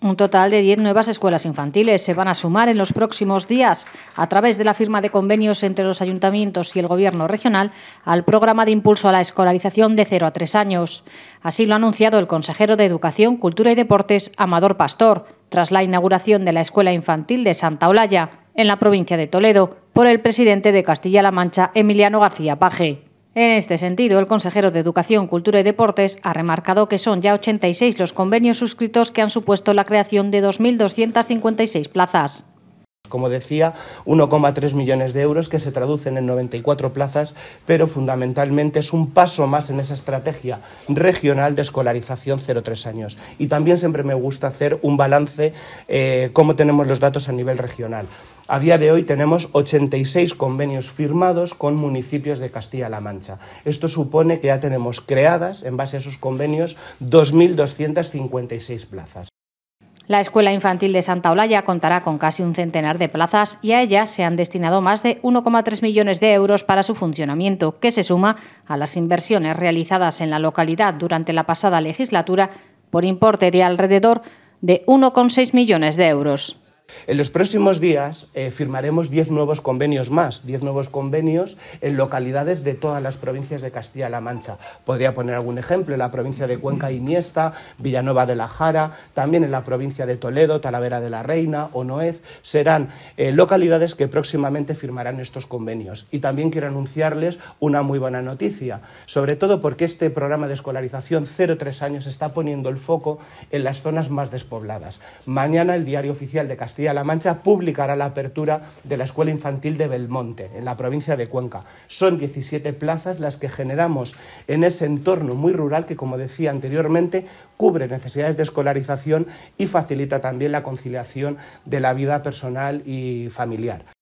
Un total de 10 nuevas escuelas infantiles se van a sumar en los próximos días a través de la firma de convenios entre los ayuntamientos y el Gobierno regional al programa de impulso a la escolarización de 0 a 3 años. Así lo ha anunciado el consejero de Educación, Cultura y Deportes, Amador Pastor, tras la inauguración de la Escuela Infantil de Santa Olalla, en la provincia de Toledo, por el presidente de Castilla-La Mancha, Emiliano García Paje. En este sentido, el consejero de Educación, Cultura y Deportes ha remarcado que son ya 86 los convenios suscritos que han supuesto la creación de 2.256 plazas. Como decía, 1,3 millones de euros que se traducen en 94 plazas, pero fundamentalmente es un paso más en esa estrategia regional de escolarización 0-3 años. Y también siempre me gusta hacer un balance, eh, cómo tenemos los datos a nivel regional. A día de hoy tenemos 86 convenios firmados con municipios de Castilla-La Mancha. Esto supone que ya tenemos creadas, en base a esos convenios, 2.256 plazas. La Escuela Infantil de Santa Olalla contará con casi un centenar de plazas y a ella se han destinado más de 1,3 millones de euros para su funcionamiento, que se suma a las inversiones realizadas en la localidad durante la pasada legislatura por importe de alrededor de 1,6 millones de euros. En los próximos días eh, firmaremos 10 nuevos convenios más, 10 nuevos convenios en localidades de todas las provincias de Castilla-La Mancha. Podría poner algún ejemplo, en la provincia de Cuenca y Iniesta, Villanueva de la Jara, también en la provincia de Toledo, Talavera de la Reina o Serán eh, localidades que próximamente firmarán estos convenios. Y también quiero anunciarles una muy buena noticia, sobre todo porque este programa de escolarización 0-3 años está poniendo el foco en las zonas más despobladas. Mañana el diario oficial de Castilla la Mancha publicará la apertura de la Escuela Infantil de Belmonte, en la provincia de Cuenca. Son 17 plazas las que generamos en ese entorno muy rural que, como decía anteriormente, cubre necesidades de escolarización y facilita también la conciliación de la vida personal y familiar.